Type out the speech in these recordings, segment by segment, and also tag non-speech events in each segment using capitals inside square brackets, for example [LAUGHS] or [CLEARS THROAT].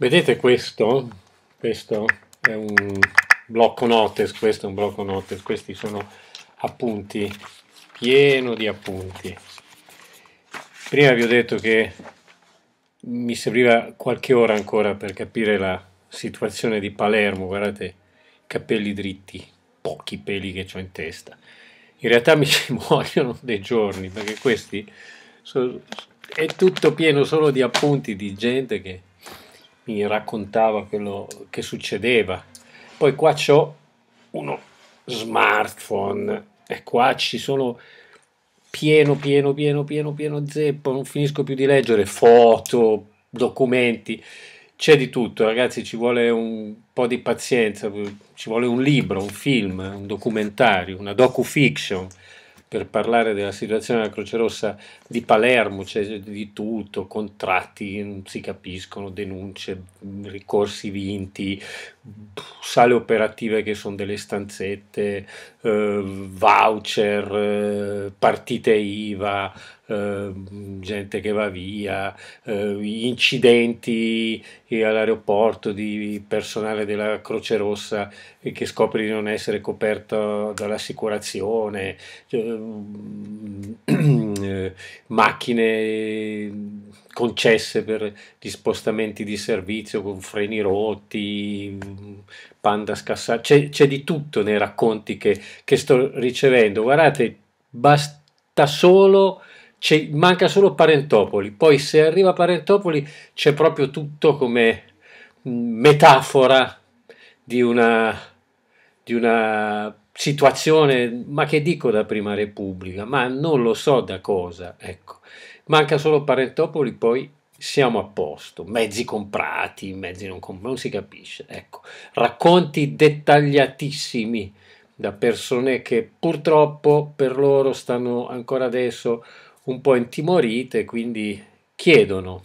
Vedete questo? Questo è un blocco notes, questo è un blocco notes, questi sono appunti, pieno di appunti. Prima vi ho detto che mi serviva qualche ora ancora per capire la situazione di Palermo, guardate, capelli dritti, pochi peli che ho in testa. In realtà mi [LAUGHS] ci muoiono dei giorni perché questi sono, è tutto pieno solo di appunti di gente che mi raccontava quello che succedeva. Poi qua c'ho uno smartphone e qua ci sono pieno, pieno, pieno, pieno, pieno zeppo, non finisco più di leggere foto, documenti, c'è di tutto, ragazzi, ci vuole un po' di pazienza, ci vuole un libro, un film, un documentario, una docu-fiction per parlare della situazione della Croce Rossa di Palermo, c'è cioè di tutto, contratti non si capiscono, denunce, ricorsi vinti, sale operative che sono delle stanzette, eh, voucher, eh, partite IVA, eh, gente che va via, eh, incidenti eh, all'aeroporto di personale della Croce Rossa eh, che scopre di non essere coperto dall'assicurazione. Cioè, Ehm, [CLEARS THROAT] macchine concesse per gli spostamenti di servizio con freni rotti, panda scassata, c'è, c'è di tutto nei racconti che, che sto ricevendo. Guardate, basta solo manca solo Parentopoli. Poi se arriva Parentopoli c'è proprio tutto come metafora di una, di una situazione, ma che dico da Prima Repubblica, ma non lo so da cosa, ecco. Manca solo Parentopoli, poi siamo a posto, mezzi comprati, mezzi non comprati, non si capisce, ecco. Racconti dettagliatissimi da persone che purtroppo per loro stanno ancora adesso un po' intimorite, quindi chiedono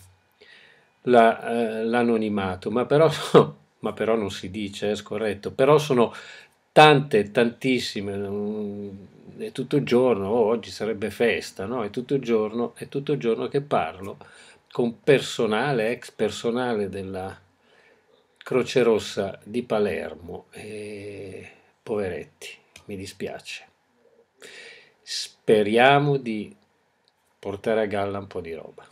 l'anonimato, la, eh, ma, però, [LAUGHS] ma però non si dice, è eh, scorretto, però sono tante, tantissime, è tutto il giorno, oh, oggi sarebbe festa, no? è, tutto il giorno, è tutto il giorno che parlo con personale, ex personale della Croce Rossa di Palermo, e, poveretti, mi dispiace. Speriamo di portare a galla un po' di roba.